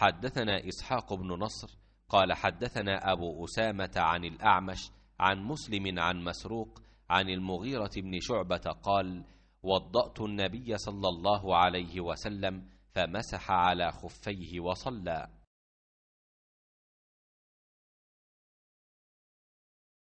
حدثنا إسحاق بن نصر قال حدثنا أبو أسامة عن الأعمش عن مسلم عن مسروق عن المغيرة بن شعبة قال وضأت النبي صلى الله عليه وسلم فمسح على خفيه وصلى